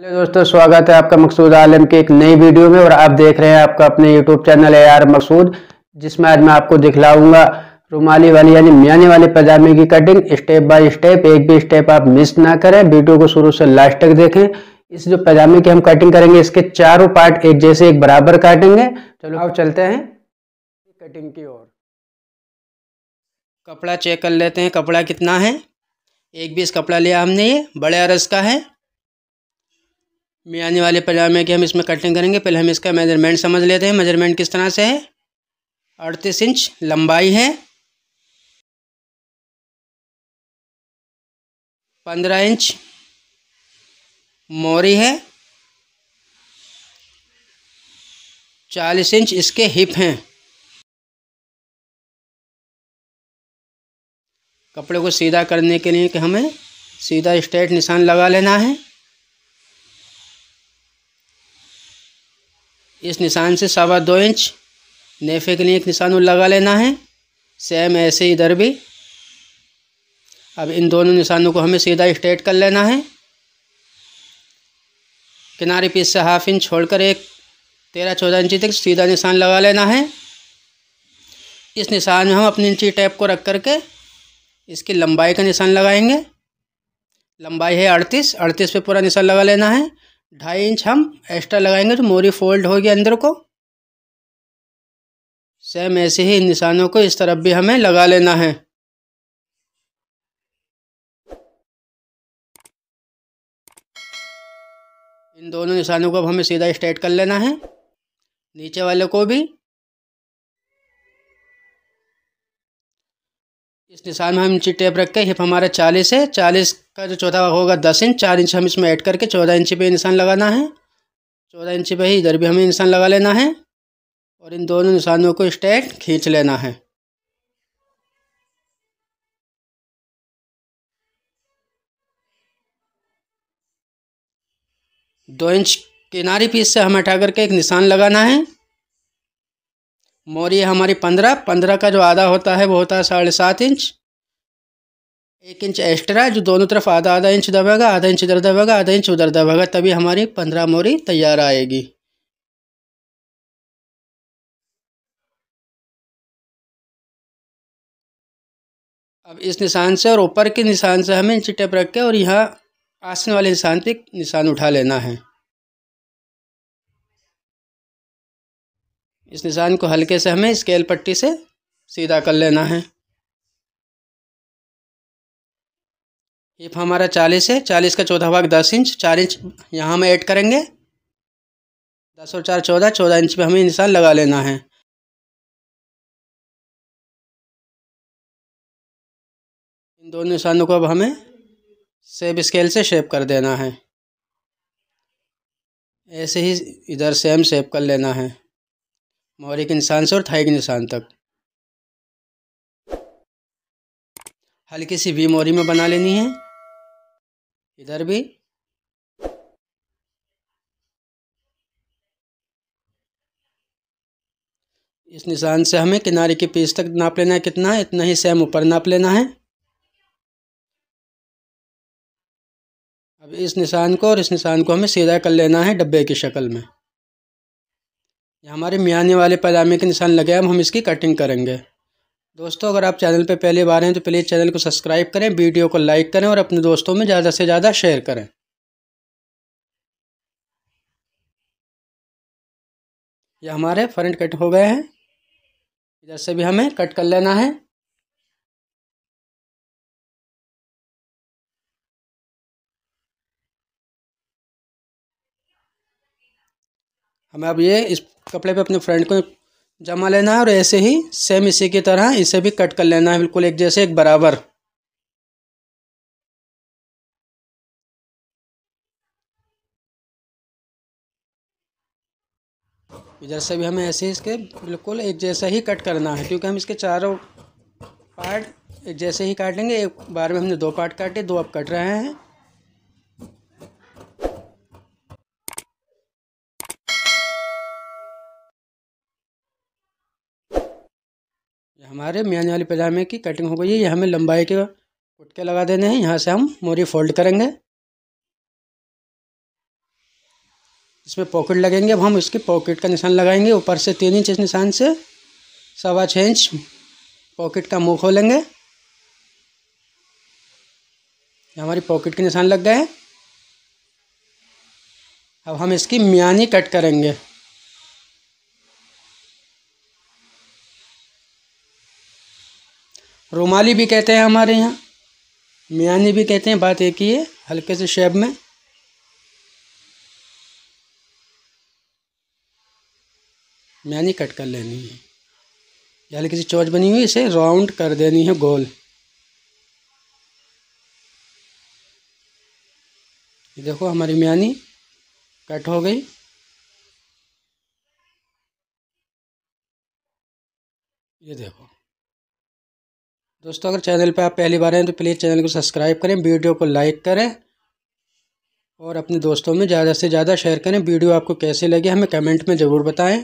hello दोस्तों स्वागत है आपका मकसूद आलम की एक नई वीडियो में और आप देख रहे हैं आपका अपने यूट्यूब चैनल है आर मकसूद जिसमें आज मैं आपको दिखलाऊंगा रुमाली वाली यानी मियाने वाले पजामे की कटिंग स्टेप बाय स्टेप एक भी स्टेप आप मिस ना करें वीडियो को शुरू से लास्ट तक देखें इस जो पैजामे की हम कटिंग करेंगे इसके चारों पार्ट एक जैसे एक बराबर काटेंगे चलो आप चलते हैं कटिंग की ओर कपड़ा चेक कर लेते हैं कपड़ा कितना है एक बीस कपड़ा लिया हमने ये बड़े अरस का है में आने वाले परिणाम है कि हम इसमें कटिंग करेंगे पहले हम इसका मेजरमेंट समझ लेते हैं मेजरमेंट किस तरह से है अड़तीस इंच लंबाई है पंद्रह इंच मोरी है चालीस इंच इसके हिप हैं कपड़े को सीधा करने के लिए कि हमें सीधा स्ट्रेट निशान लगा लेना है इस निशान से सवा दो इंच नेफे के लिए एक निशान लगा लेना है सेम ऐसे इधर भी अब इन दोनों निशानों को हमें सीधा स्ट्रेट कर लेना है किनारे पीस से हाफ इंच छोड़कर एक तेरह चौदह इंची तक सीधा निशान लगा लेना है इस निशान में हम अपनी इंची टैप को रख करके इसकी लंबाई का निशान लगाएंगे लंबाई है अड़तीस अड़तीस पे पूरा निशान लगा लेना है ढाई इंच हम एक्स्ट्रा लगाएंगे तो मोरी फोल्ड होगी अंदर को सेम ऐसे ही इन निशानों को इस तरफ भी हमें लगा लेना है इन दोनों निशानों को अब हमें सीधा स्ट्रेट कर लेना है नीचे वाले को भी इस निशान में हम इंची टेप रख के हिप हमारा चालीस है चालीस का जो चौथा होगा दस इंच चार इंच हम इसमें ऐड करके चौदह इंची पे निशान लगाना है चौदह इंची पे ही इधर भी हमें निशान लगा लेना है और इन दोनों निशानों को स्ट्रेट खींच लेना है दो इंच किनारी पीस से हम हटा करके एक निशान लगाना है मोरी हमारी पंद्रह पंद्रह का जो आधा होता है वो होता है साढ़े सात इंच एक इंच एक्स्ट्रा जो दोनों तरफ आधा आधा इंच दबेगा आधा इंच इधर दबेगा आधा इंच उधर दबेगा तभी हमारी पंद्रह मोरी तैयार आएगी अब इस निशान से और ऊपर के निशान से हमें इंची टेप रख के और यहाँ आसने वाले निशान पे निशान उठा लेना है इस निशान को हल्के से हमें स्केल पट्टी से सीधा कर लेना है हिप हमारा चालीस है चालीस का चौथा भाग दस इंच चार इंच यहाँ हम ऐड करेंगे दस और चार चौदह चौदह इंच पे हमें निशान लगा लेना है इन दोनों निशानों को अब हमें सेब स्केल से शेप कर देना है ऐसे ही इधर सेम शेप कर लेना है मोहरे के निशान से और थाई के निशान तक हल्की सी वी मोहरी में बना लेनी है इधर भी इस निशान से हमें किनारे के पीस तक नाप लेना है कितना है इतना ही सेम ऊपर नाप लेना है अब इस निशान को और इस निशान को हमें सीधा कर लेना है डब्बे की शक्ल में हमारे मियाने वाले पैजामे के निशान लगे अब हम इसकी कटिंग करेंगे दोस्तों अगर आप चैनल पर पहली बार हैं तो प्लीज़ चैनल को सब्सक्राइब करें वीडियो को लाइक करें और अपने दोस्तों में ज़्यादा से ज़्यादा शेयर करें यह हमारे फ्रंट कट हो गए हैं इधर से भी हमें कट कर लेना है हमें अब ये इस कपड़े पे अपने फ्रेंड को जमा लेना है और ऐसे ही सेम इसी की तरह इसे भी कट कर लेना है बिल्कुल एक जैसे एक बराबर इधर से भी हमें ऐसे इसके बिल्कुल एक जैसा ही कट करना है क्योंकि हम इसके चारों पार्ट एक जैसे ही काट लेंगे एक बार में हमने दो पार्ट काटे दो अब कट रहे हैं ये हमारे मियान वाली पजामे की कटिंग हो गई है ये हमें लंबाई के कुटके लगा देने हैं यहाँ से हम मोरी फोल्ड करेंगे इसमें पॉकेट लगेंगे अब हम इसके पॉकेट का निशान लगाएंगे ऊपर से तीन इंच इस निशान से सवा छः इंच पॉकेट का मुँह खोलेंगे हमारी पॉकेट के निशान लग गए हैं अब हम इसकी मियानी कट करेंगे रुमाली भी कहते हैं हमारे यहाँ मियानी भी कहते हैं बात एक ही है हल्के से शेप में मियानी कट कर लेनी है हल्की सी चौच बनी हुई इसे राउंड कर देनी है गोल देखो हमारी मियानी कट हो गई ये देखो दोस्तों अगर चैनल पर आप पहली बार हैं तो प्लीज़ चैनल को सब्सक्राइब करें वीडियो को लाइक करें और अपने दोस्तों में ज़्यादा से ज़्यादा शेयर करें वीडियो आपको कैसे लगे हमें कमेंट में ज़रूर बताएं